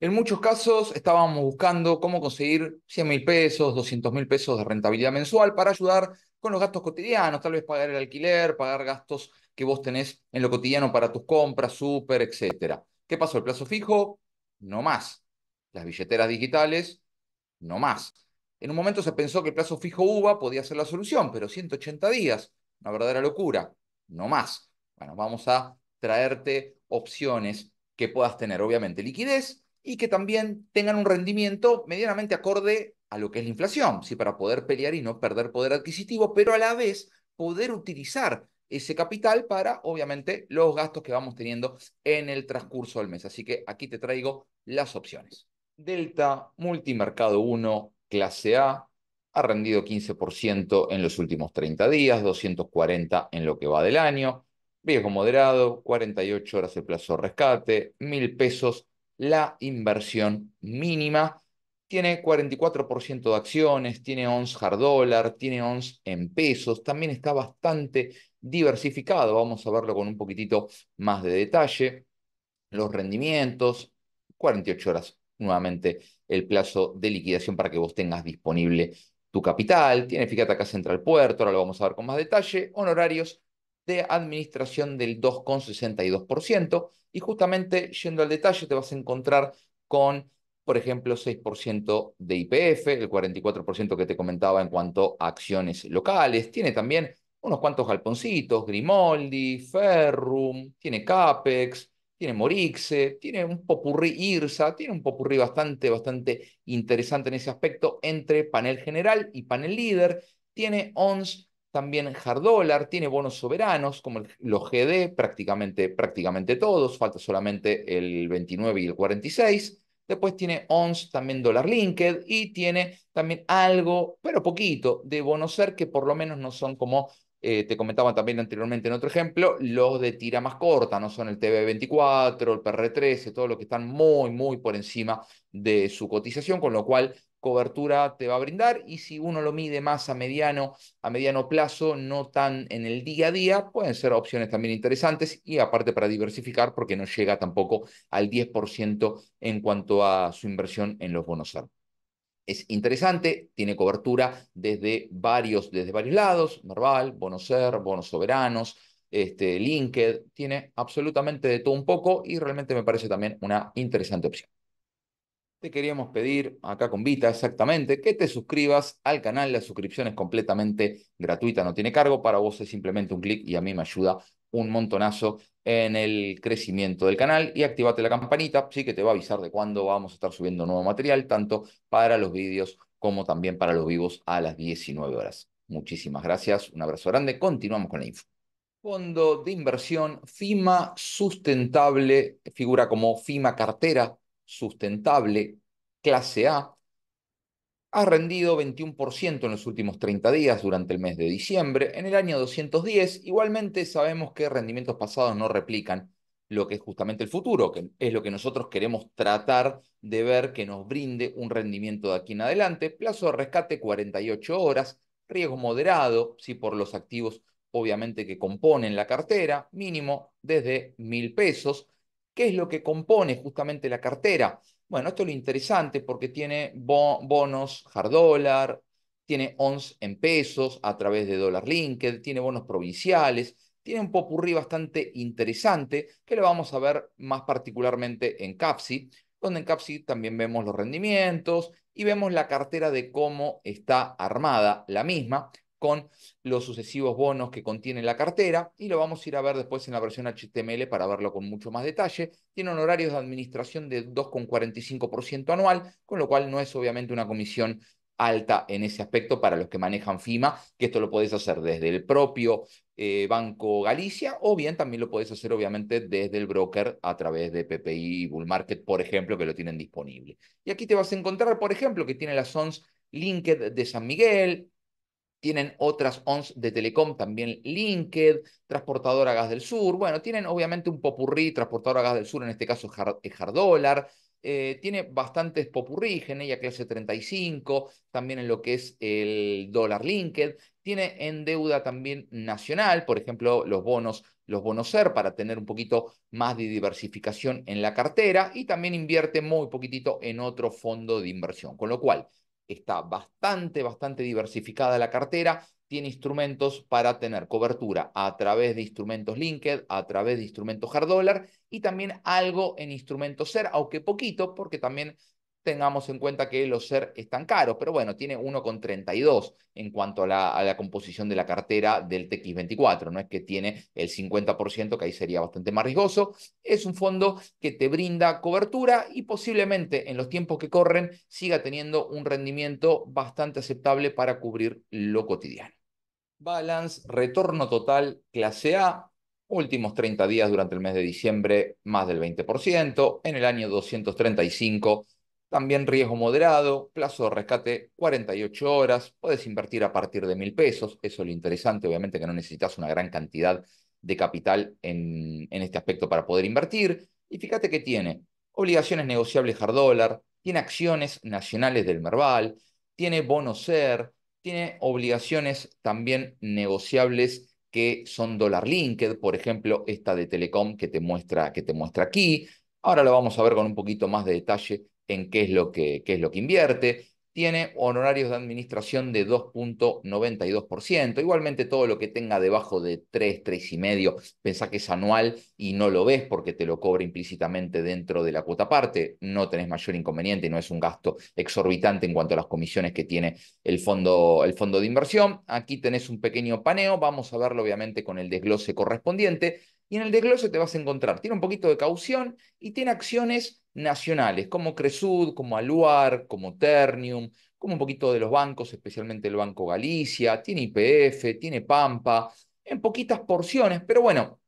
En muchos casos estábamos buscando cómo conseguir 100 mil pesos, 200 mil pesos de rentabilidad mensual para ayudar con los gastos cotidianos, tal vez pagar el alquiler, pagar gastos que vos tenés en lo cotidiano para tus compras, súper, etc. ¿Qué pasó? El plazo fijo, no más. Las billeteras digitales, no más. En un momento se pensó que el plazo fijo UVA podía ser la solución, pero 180 días, una verdadera locura, no más. Bueno, vamos a traerte opciones que puedas tener, obviamente, liquidez y que también tengan un rendimiento medianamente acorde a lo que es la inflación, ¿sí? para poder pelear y no perder poder adquisitivo, pero a la vez poder utilizar ese capital para, obviamente, los gastos que vamos teniendo en el transcurso del mes. Así que aquí te traigo las opciones. Delta, multimercado 1, clase A, ha rendido 15% en los últimos 30 días, 240 en lo que va del año. Riesgo moderado, 48 horas de plazo de rescate, mil pesos la inversión mínima. Tiene 44% de acciones, tiene 11 hard dollar, tiene 11% en pesos, también está bastante diversificado. Vamos a verlo con un poquitito más de detalle. Los rendimientos, 48 horas nuevamente el plazo de liquidación para que vos tengas disponible tu capital. Tiene, fíjate acá Central Puerto, ahora lo vamos a ver con más detalle. Honorarios de administración del 2,62%. Y justamente yendo al detalle te vas a encontrar con, por ejemplo, 6% de IPF, el 44% que te comentaba en cuanto a acciones locales. Tiene también unos cuantos galponcitos, Grimoldi, Ferrum, tiene Capex, tiene Morixe, tiene un popurrí IRSA, tiene un popurrí bastante, bastante interesante en ese aspecto entre panel general y panel líder. Tiene ONS también hard dollar, tiene bonos soberanos como los GD, prácticamente, prácticamente todos, falta solamente el 29 y el 46. Después tiene ONS, también dólar linked, y tiene también algo, pero poquito, de bonos ser que por lo menos no son como eh, te comentaba también anteriormente en otro ejemplo, los de tira más corta, no son el TB24, el PR13, todo lo que están muy, muy por encima de su cotización, con lo cual cobertura te va a brindar y si uno lo mide más a mediano, a mediano plazo, no tan en el día a día, pueden ser opciones también interesantes y aparte para diversificar porque no llega tampoco al 10% en cuanto a su inversión en los bonos CERN. Es interesante, tiene cobertura desde varios, desde varios lados, Merval, bonos SER, bonos soberanos, este, LinkedIn, tiene absolutamente de todo un poco y realmente me parece también una interesante opción te queríamos pedir acá con Vita exactamente que te suscribas al canal. La suscripción es completamente gratuita, no tiene cargo. Para vos es simplemente un clic y a mí me ayuda un montonazo en el crecimiento del canal y activate la campanita, sí que te va a avisar de cuándo vamos a estar subiendo nuevo material, tanto para los vídeos como también para los vivos a las 19 horas. Muchísimas gracias, un abrazo grande, continuamos con la info. Fondo de inversión FIMA Sustentable figura como FIMA Cartera sustentable, clase A, ha rendido 21% en los últimos 30 días durante el mes de diciembre. En el año 210, igualmente sabemos que rendimientos pasados no replican lo que es justamente el futuro, que es lo que nosotros queremos tratar de ver que nos brinde un rendimiento de aquí en adelante. Plazo de rescate 48 horas, riesgo moderado, si por los activos obviamente que componen la cartera, mínimo desde mil pesos. ¿Qué es lo que compone justamente la cartera? Bueno, esto es lo interesante porque tiene bonos hard dollar, tiene ONS en pesos a través de Dollar Linked, tiene bonos provinciales, tiene un popurrí bastante interesante que lo vamos a ver más particularmente en CAPSI, donde en CAPSI también vemos los rendimientos y vemos la cartera de cómo está armada la misma, con los sucesivos bonos que contiene la cartera y lo vamos a ir a ver después en la versión HTML para verlo con mucho más detalle. Tiene honorarios de administración de 2,45% anual, con lo cual no es obviamente una comisión alta en ese aspecto para los que manejan FIMA, que esto lo podés hacer desde el propio eh, Banco Galicia o bien también lo podés hacer obviamente desde el broker a través de PPI y Bull Market, por ejemplo, que lo tienen disponible. Y aquí te vas a encontrar, por ejemplo, que tiene las ONS Linked de San Miguel, tienen otras ONS de telecom, también linked Transportadora Gas del Sur, bueno, tienen obviamente un popurrí, Transportadora Gas del Sur, en este caso es Hard Dollar, eh, tiene bastantes popurrí, que clase 35, también en lo que es el dólar linked tiene en deuda también nacional, por ejemplo, los bonos, los bonos SER para tener un poquito más de diversificación en la cartera y también invierte muy poquitito en otro fondo de inversión, con lo cual está bastante, bastante diversificada la cartera, tiene instrumentos para tener cobertura a través de instrumentos LinkedIn, a través de instrumentos hard dollar y también algo en instrumentos SER, aunque poquito, porque también tengamos en cuenta que los SER están caros, pero bueno, tiene 1,32 en cuanto a la, a la, composición de la cartera del TX24, no es que tiene el 50%, que ahí sería bastante más riesgoso. Es un fondo que te brinda cobertura y posiblemente en los tiempos que corren siga teniendo un rendimiento bastante aceptable para cubrir lo cotidiano. Balance, retorno total, clase A, últimos 30 días durante el mes de diciembre, más del 20%, en el año 235 también riesgo moderado, plazo de rescate 48 horas, puedes invertir a partir de mil pesos, eso es lo interesante, obviamente que no necesitas una gran cantidad de capital en, en este aspecto para poder invertir. Y fíjate que tiene obligaciones negociables hard dólar, tiene acciones nacionales del Merval, tiene bono ser, tiene obligaciones también negociables que son dólar linked, por ejemplo, esta de Telecom que te muestra, que te muestra aquí. Ahora lo vamos a ver con un poquito más de detalle en qué es lo que, es lo que invierte. Tiene honorarios de administración de 2.92%. Igualmente todo lo que tenga debajo de 3, 3,5, pensá que es anual y no lo ves porque te lo cobra implícitamente dentro de la cuota parte. No tenés mayor inconveniente y no es un gasto exorbitante en cuanto a las comisiones que tiene el fondo, el fondo de inversión. Aquí tenés un pequeño paneo. Vamos a verlo obviamente con el desglose correspondiente. Y en el desglose te vas a encontrar, tiene un poquito de caución y tiene acciones nacionales, como Cresud, como Aluar, como Ternium, como un poquito de los bancos, especialmente el Banco Galicia, tiene IPF, tiene Pampa, en poquitas porciones, pero bueno,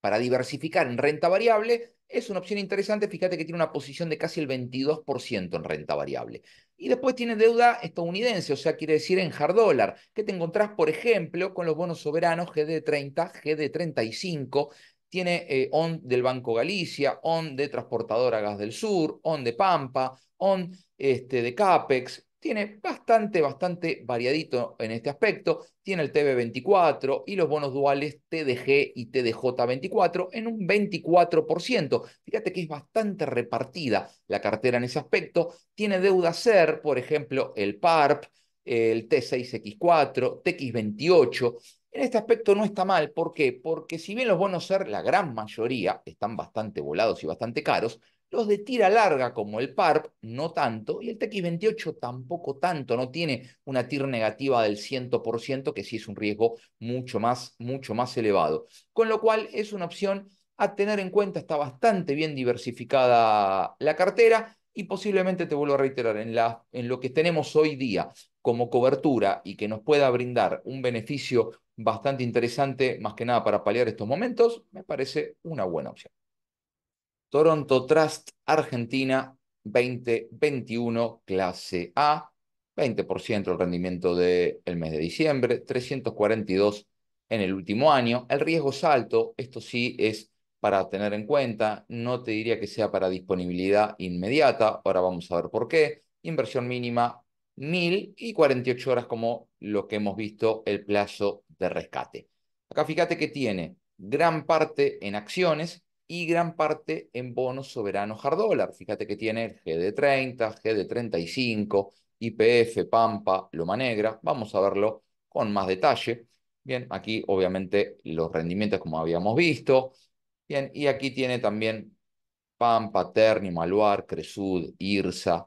para diversificar en renta variable es una opción interesante, fíjate que tiene una posición de casi el 22% en renta variable. Y después tiene deuda estadounidense, o sea, quiere decir en hard dollar, que te encontrás, por ejemplo, con los bonos soberanos GD30, GD35, tiene eh, ON del Banco Galicia, ON de Transportadora Gas del Sur, ON de Pampa, ON este, de CAPEX, tiene bastante, bastante variadito en este aspecto. Tiene el TB24 y los bonos duales TDG y TDJ24 en un 24%. Fíjate que es bastante repartida la cartera en ese aspecto. Tiene deuda SER, por ejemplo, el PARP, el T6X4, TX28. En este aspecto no está mal. ¿Por qué? Porque si bien los bonos SER, la gran mayoría, están bastante volados y bastante caros, los de tira larga como el PARP, no tanto, y el TX28 tampoco tanto, no tiene una TIR negativa del 100%, que sí es un riesgo mucho más, mucho más elevado. Con lo cual es una opción a tener en cuenta, está bastante bien diversificada la cartera y posiblemente, te vuelvo a reiterar, en, la, en lo que tenemos hoy día como cobertura y que nos pueda brindar un beneficio bastante interesante, más que nada para paliar estos momentos, me parece una buena opción. Toronto Trust Argentina 2021 clase A, 20% el rendimiento del el mes de diciembre, 342 en el último año. El riesgo es alto, esto sí es para tener en cuenta, no te diría que sea para disponibilidad inmediata, ahora vamos a ver por qué. Inversión mínima 1000 y 48 horas como lo que hemos visto el plazo de rescate. Acá fíjate que tiene gran parte en acciones, y gran parte en bonos soberanos hard dólar. Fíjate que tiene GD30, GD35, IPF, Pampa, Loma Negra. Vamos a verlo con más detalle. Bien, aquí obviamente los rendimientos como habíamos visto. Bien, y aquí tiene también Pampa, Terni, Maluar, Cresud, IRSA.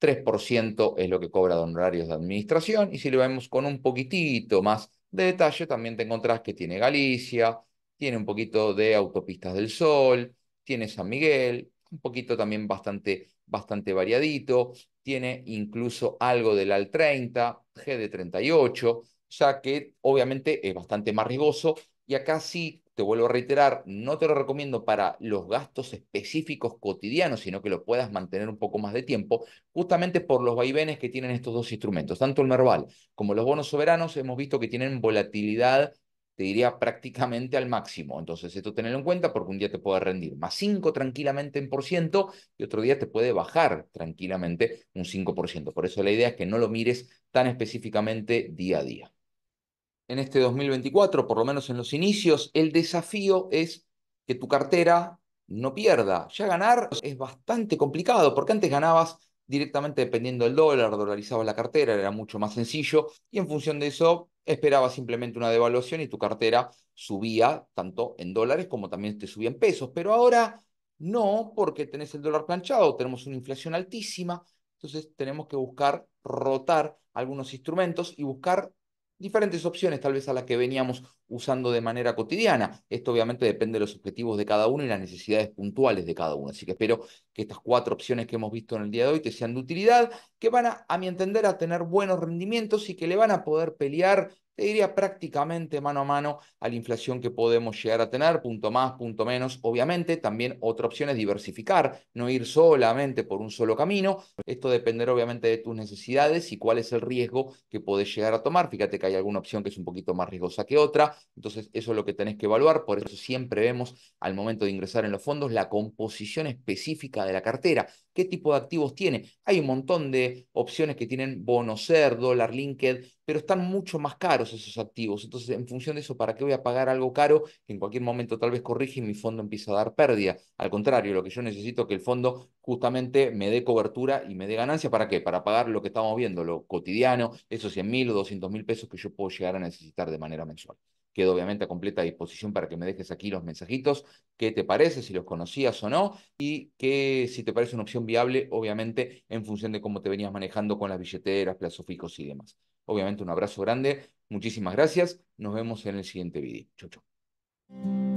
3% es lo que cobra de honorarios de administración. Y si lo vemos con un poquitito más de detalle, también te encontrás que tiene Galicia, tiene un poquito de Autopistas del Sol, tiene San Miguel, un poquito también bastante, bastante variadito, tiene incluso algo del AL30, GD38, ya que obviamente es bastante más riesgoso y acá sí, te vuelvo a reiterar, no te lo recomiendo para los gastos específicos cotidianos, sino que lo puedas mantener un poco más de tiempo, justamente por los vaivenes que tienen estos dos instrumentos, tanto el Merval como los bonos soberanos, hemos visto que tienen volatilidad te diría prácticamente al máximo. Entonces, esto tenerlo en cuenta porque un día te puede rendir más 5 tranquilamente en por ciento y otro día te puede bajar tranquilamente un 5%. Por eso la idea es que no lo mires tan específicamente día a día. En este 2024, por lo menos en los inicios, el desafío es que tu cartera no pierda. Ya ganar es bastante complicado porque antes ganabas directamente dependiendo del dólar, dolarizabas la cartera, era mucho más sencillo, y en función de eso esperabas simplemente una devaluación y tu cartera subía tanto en dólares como también te subía en pesos, pero ahora no, porque tenés el dólar planchado, tenemos una inflación altísima, entonces tenemos que buscar rotar algunos instrumentos y buscar diferentes opciones tal vez a las que veníamos usando de manera cotidiana. Esto obviamente depende de los objetivos de cada uno y las necesidades puntuales de cada uno. Así que espero que estas cuatro opciones que hemos visto en el día de hoy te sean de utilidad, que van a, a mi entender, a tener buenos rendimientos y que le van a poder pelear te diría prácticamente mano a mano a la inflación que podemos llegar a tener, punto más, punto menos. Obviamente, también otra opción es diversificar, no ir solamente por un solo camino. Esto dependerá obviamente de tus necesidades y cuál es el riesgo que podés llegar a tomar. Fíjate que hay alguna opción que es un poquito más riesgosa que otra, entonces eso es lo que tenés que evaluar, por eso siempre vemos al momento de ingresar en los fondos la composición específica de la cartera qué tipo de activos tiene. Hay un montón de opciones que tienen bono ser, dólar, linked, pero están mucho más caros esos activos. Entonces, en función de eso, ¿para qué voy a pagar algo caro que en cualquier momento tal vez corrige y mi fondo empieza a dar pérdida? Al contrario, lo que yo necesito es que el fondo justamente me dé cobertura y me dé ganancia. ¿Para qué? Para pagar lo que estamos viendo, lo cotidiano, esos 100 mil o 200 mil pesos que yo puedo llegar a necesitar de manera mensual. Quedo obviamente a completa disposición para que me dejes aquí los mensajitos, qué te parece, si los conocías o no, y que si te parece una opción viable, obviamente en función de cómo te venías manejando con las billeteras, plazos fijos y demás. Obviamente un abrazo grande, muchísimas gracias, nos vemos en el siguiente vídeo. Chau, chau.